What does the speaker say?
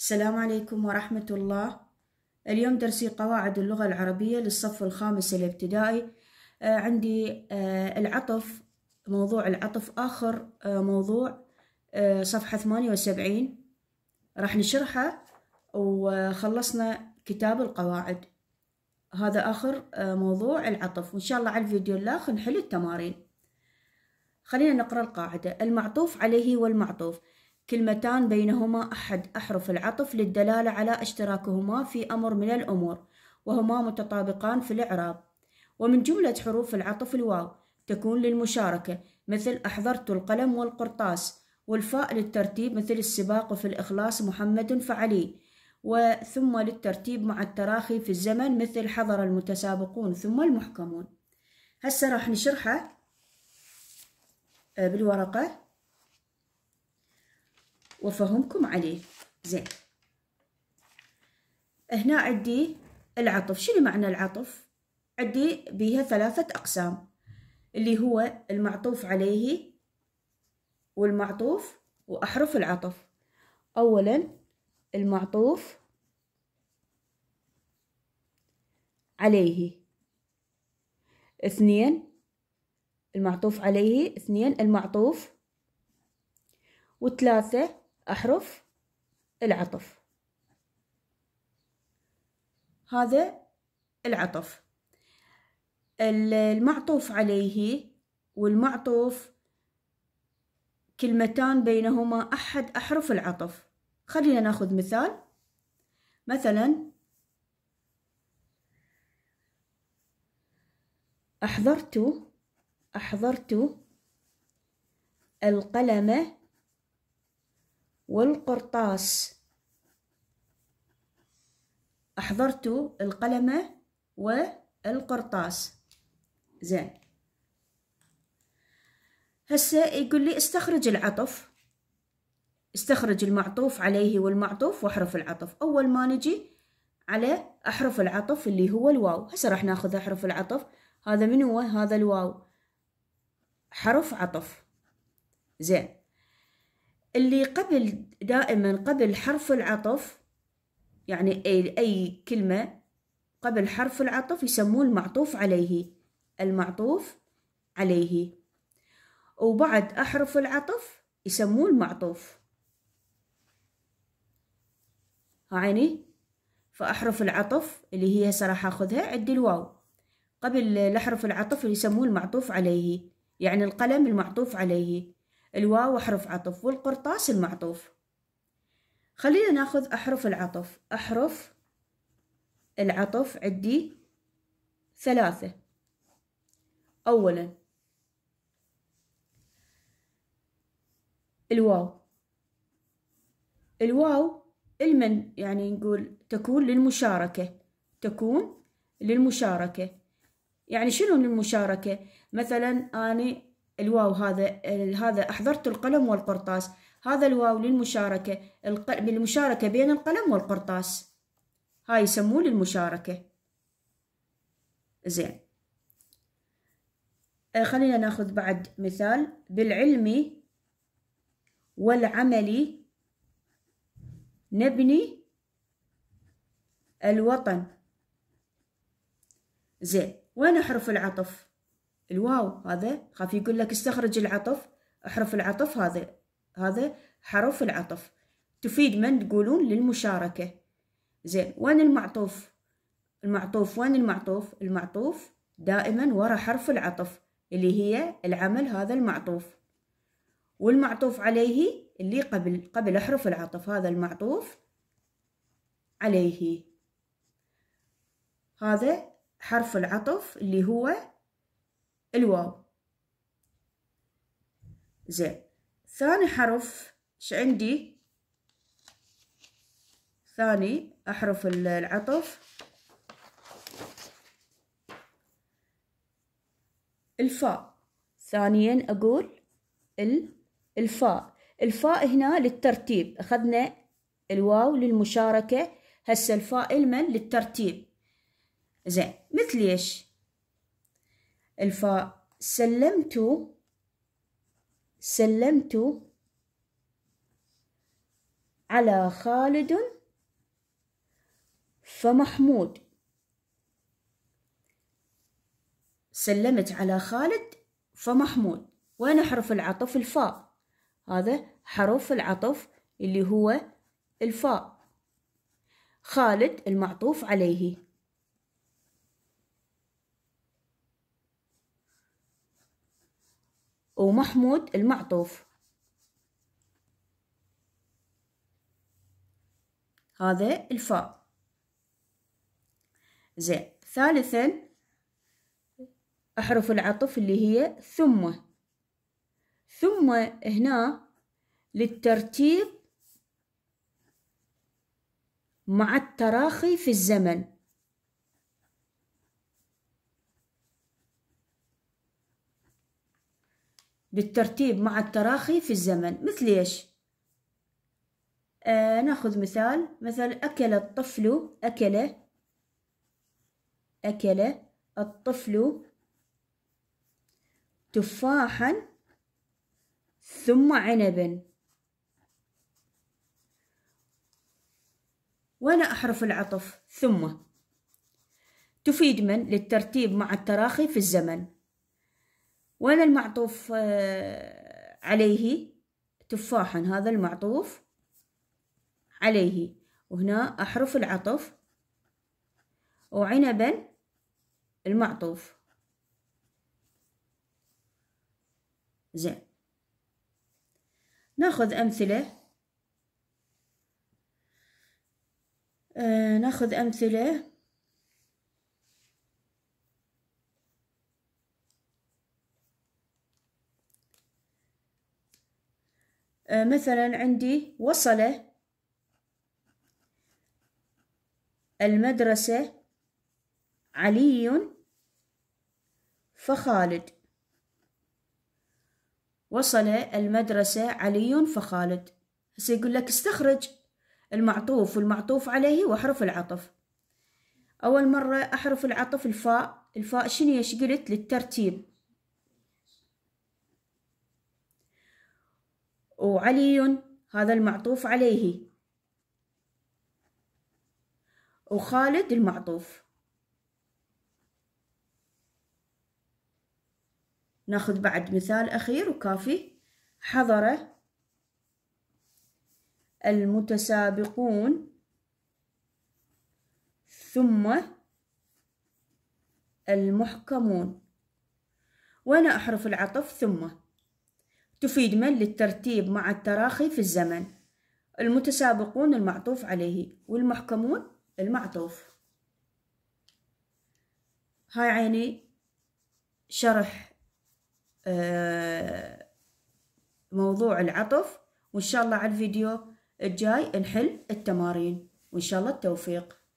السلام عليكم ورحمة الله اليوم درسي قواعد اللغة العربية للصف الخامس الابتدائي آه، عندي آه، العطف موضوع العطف آخر آه، موضوع صفحة ثمانية وسبعين راح نشرحه وخلصنا كتاب القواعد هذا آخر موضوع العطف وإن شاء الله على الفيديو الآخر نحل التمارين خلينا نقرأ القاعدة المعطوف عليه والمعطوف كلمتان بينهما أحد أحرف العطف للدلالة على اشتراكهما في أمر من الأمور وهما متطابقان في الإعراب ومن جملة حروف العطف الواو تكون للمشاركة مثل أحضرت القلم والقرطاس والفاء للترتيب مثل السباق في الإخلاص محمد فعلي وثم للترتيب مع التراخي في الزمن مثل حضر المتسابقون ثم المحكمون هسه راح نشرحه آه، بالورقة وفهمكم عليه زين هنا عندي العطف شنو معنى العطف عندي بيها ثلاثة أقسام اللي هو المعطوف عليه والمعطوف وأحرف العطف أولا المعطوف عليه اثنين المعطوف عليه اثنين المعطوف وثلاثة أحرف العطف هذا العطف المعطوف عليه والمعطوف كلمتان بينهما أحد أحرف العطف خلينا ناخذ مثال مثلا أحضرت أحضرت القلم والقرطاس أحضرت القلمة والقرطاس زين هسه يقول لي استخرج العطف استخرج المعطوف عليه والمعطوف واحرف العطف أول ما نجي على أحرف العطف اللي هو الواو هسه راح ناخذ أحرف العطف هذا من هو هذا الواو حرف عطف زين اللي قبل دائما قبل حرف العطف يعني أي, أي كلمة قبل حرف العطف يسموه المعطوف عليه المعطوف عليه وبعد أحرف العطف يسموه المعطوف هعيني فأحرف العطف اللي هي صراحة أخذها عدي الواو قبل الأحرف العطف اللي يسموه المعطوف عليه يعني القلم المعطوف عليه الواو حرف عطف والقرطاس المعطوف خلينا ناخذ أحرف العطف أحرف العطف عندي ثلاثة أولا الواو الواو المن يعني نقول تكون للمشاركة تكون للمشاركة يعني شنو للمشاركة مثلا أنا الواو هذا هذا أحضرت القلم والقرطاس هذا الواو للمشاركة الق... بالمشاركة بين القلم والقرطاس هاي يسموه للمشاركة زين آه، خلينا ناخذ بعد مثال بالعلم والعمل نبني الوطن زين وين حرف العطف الواو هذا خاف يقول لك استخرج العطف احرف العطف هذا هذا حرف العطف تفيد من تقولون للمشاركة زين وين المعطوف المعطوف وين المعطوف المعطوف دائما ورا حرف العطف اللي هي العمل هذا المعطوف والمعطوف عليه اللي قبل قبل أحرف العطف هذا المعطوف عليه هذا حرف العطف اللي هو الواو زين ثاني حرف ش عندي ثاني أحرف العطف الفاء ثانيا أقول ال الفاء الفاء هنا للترتيب أخذنا الواو للمشاركة هسه الفاء المن للترتيب زين مثل ايش الفاء سلمت سلمت على خالد فمحمود سلمت على خالد فمحمود وين حرف العطف الفاء هذا حرف العطف اللي هو الفاء خالد المعطوف عليه ومحمود المعطوف هذا الفاء زين ثالثا أحرف العطف اللي هي ثم ثم هنا للترتيب مع التراخي في الزمن بالترتيب مع التراخي في الزمن مثل إيش؟ آه ناخذ مثال مثل أكل الطفل أكل أكل الطفل تفاحا ثم عنبا وأنا أحرف العطف ثم تفيد من للترتيب مع التراخي في الزمن وين المعطوف آه، عليه تفاحا هذا المعطوف عليه وهنا أحرف العطف وعنبا المعطوف زين ناخذ أمثلة آه ناخذ أمثلة آه، مثلا عندي وصل المدرسة علي فخالد وصل المدرسة علي فخالد هسه يقول لك استخرج المعطوف والمعطوف عليه وحرف العطف أول مرة أحرف العطف الفاء الفاء شنو قلت للترتيب وعلي هذا المعطوف عليه وخالد المعطوف ناخذ بعد مثال أخير وكافي حضر المتسابقون ثم المحكمون وين أحرف العطف ثم تفيد من للترتيب مع التراخي في الزمن المتسابقون المعطوف عليه والمحكمون المعطوف هاي عيني شرح آه، موضوع العطف وإن شاء الله على الفيديو الجاي نحل التمارين وإن شاء الله التوفيق